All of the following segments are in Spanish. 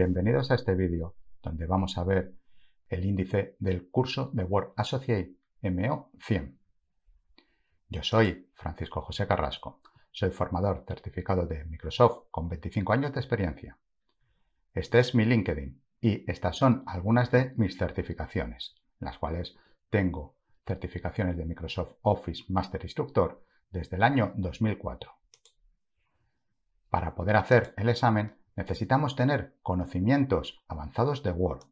Bienvenidos a este vídeo, donde vamos a ver el índice del curso de Word Associate MO 100. Yo soy Francisco José Carrasco, soy formador certificado de Microsoft con 25 años de experiencia. Este es mi LinkedIn y estas son algunas de mis certificaciones, las cuales tengo certificaciones de Microsoft Office Master Instructor desde el año 2004. Para poder hacer el examen necesitamos tener conocimientos avanzados de Word.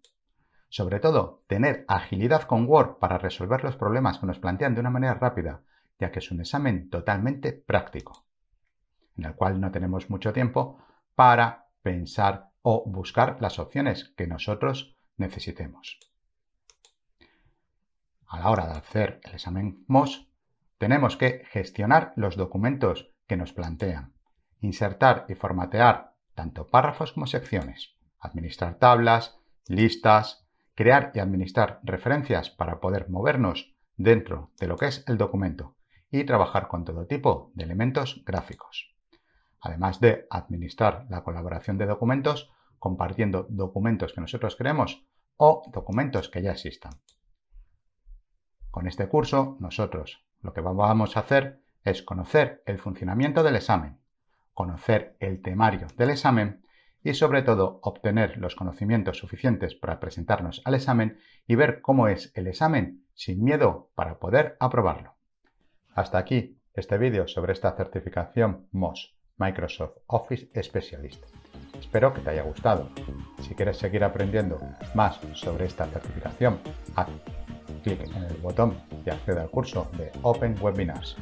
Sobre todo, tener agilidad con Word para resolver los problemas que nos plantean de una manera rápida, ya que es un examen totalmente práctico, en el cual no tenemos mucho tiempo para pensar o buscar las opciones que nosotros necesitemos. A la hora de hacer el examen MOS, tenemos que gestionar los documentos que nos plantean, insertar y formatear tanto párrafos como secciones, administrar tablas, listas, crear y administrar referencias para poder movernos dentro de lo que es el documento y trabajar con todo tipo de elementos gráficos. Además de administrar la colaboración de documentos compartiendo documentos que nosotros creemos o documentos que ya existan. Con este curso nosotros lo que vamos a hacer es conocer el funcionamiento del examen, conocer el temario del examen y sobre todo obtener los conocimientos suficientes para presentarnos al examen y ver cómo es el examen sin miedo para poder aprobarlo. Hasta aquí este vídeo sobre esta certificación MOS Microsoft Office Specialist. Espero que te haya gustado. Si quieres seguir aprendiendo más sobre esta certificación, haz clic en el botón y accede al curso de Open Webinars